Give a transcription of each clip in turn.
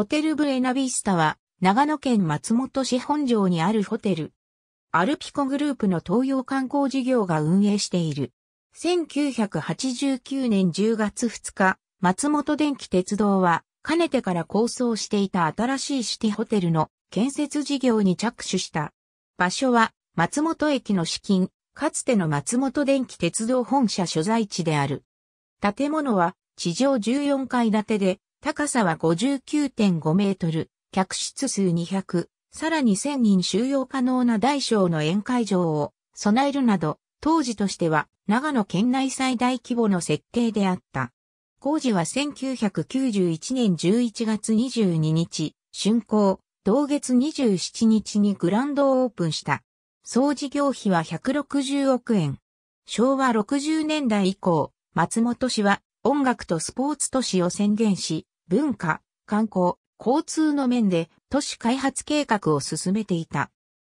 ホテルブエナビスタは、長野県松本市本城にあるホテル。アルピコグループの東洋観光事業が運営している。1989年10月2日、松本電気鉄道は、かねてから構想していた新しいシティホテルの建設事業に着手した。場所は、松本駅の資金、かつての松本電気鉄道本社所在地である。建物は、地上14階建てで、高さは59.5メートル、客室数200、さらに1000人収容可能な大小の宴会場を備えるなど、当時としては長野県内最大規模の設計であった。工事は1991年11月22日、竣工、同月27日にグランドオープンした。総事業費は160億円。昭和60年代以降、松本市は音楽とスポーツ都市を宣言し、文化、観光、交通の面で都市開発計画を進めていた。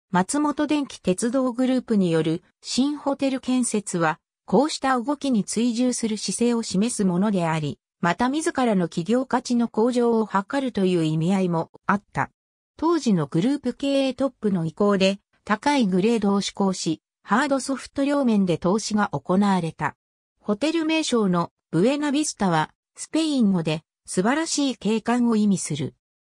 松本電気鉄道グループによる新ホテル建設は、こうした動きに追従する姿勢を示すものであり、また自らの企業価値の向上を図るという意味合いもあった。当時のグループ経営トップの意向で、高いグレードを施行し、ハードソフト両面で投資が行われた。ホテル名称のブエナビスタは、スペイン語で素晴らしい景観を意味する。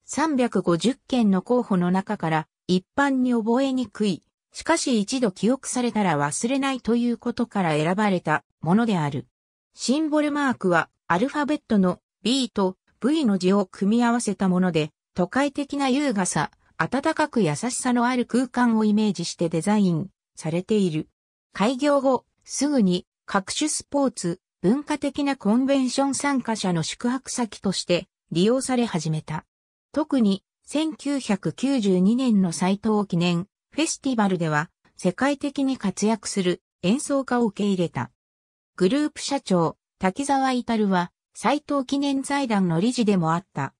350件の候補の中から一般に覚えにくい。しかし一度記憶されたら忘れないということから選ばれたものである。シンボルマークはアルファベットの B と V の字を組み合わせたもので、都会的な優雅さ、暖かく優しさのある空間をイメージしてデザインされている。開業後、すぐに各種スポーツ、文化的なコンベンション参加者の宿泊先として利用され始めた。特に1992年の斎藤記念フェスティバルでは世界的に活躍する演奏家を受け入れた。グループ社長、滝沢至は斎藤記念財団の理事でもあった。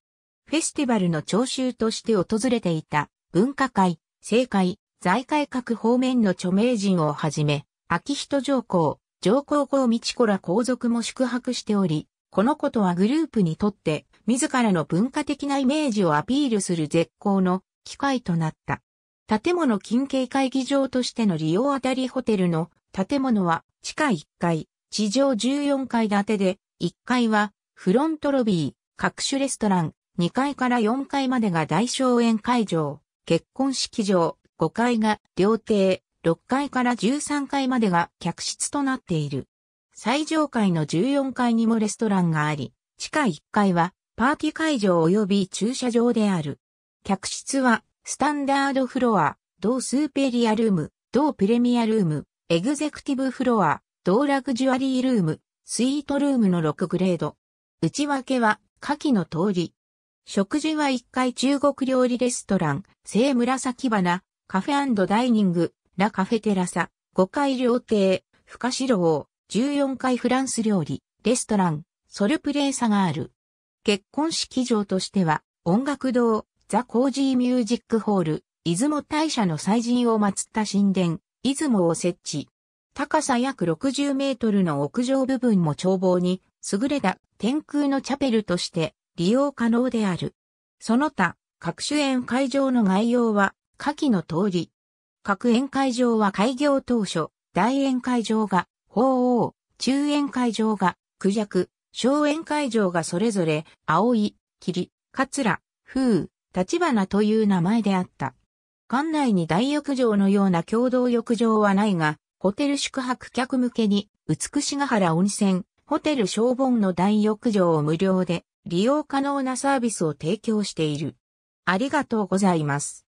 フェスティバルの聴衆として訪れていた文化会、政界、財界各方面の著名人をはじめ、秋人上皇、上皇后美智子ら皇族も宿泊しており、このことはグループにとって、自らの文化的なイメージをアピールする絶好の機会となった。建物近景会議場としての利用あたりホテルの建物は地下1階、地上14階建てで、1階はフロントロビー、各種レストラン、2階から4階までが大小園会場、結婚式場、5階が料亭、6階から13階までが客室となっている。最上階の14階にもレストランがあり、地下1階はパーティー会場及び駐車場である。客室はスタンダードフロア、同スーペリアルーム、同プレミアルーム、エグゼクティブフロア、同ラグジュアリールーム、スイートルームの6グレード。内訳は下記の通り。食事は1階中国料理レストラン、聖紫花、カフェダイニング、ラカフェテラサ、5階料亭、深四郎、14階フランス料理、レストラン、ソルプレーサがある。結婚式場としては、音楽堂、ザ・コージー・ミュージック・ホール、出雲大社の祭神を祀った神殿、出雲を設置。高さ約60メートルの屋上部分も眺望に、優れた天空のチャペルとして利用可能である。その他、各種演会場の概要は、下記の通り、各宴会場は開業当初、大宴会場が、鳳凰、中宴会場が、クジャク、小宴会場がそれぞれ、青い、霧、桂、風、立花という名前であった。館内に大浴場のような共同浴場はないが、ホテル宿泊客向けに、美しが原温泉、ホテル消防の大浴場を無料で利用可能なサービスを提供している。ありがとうございます。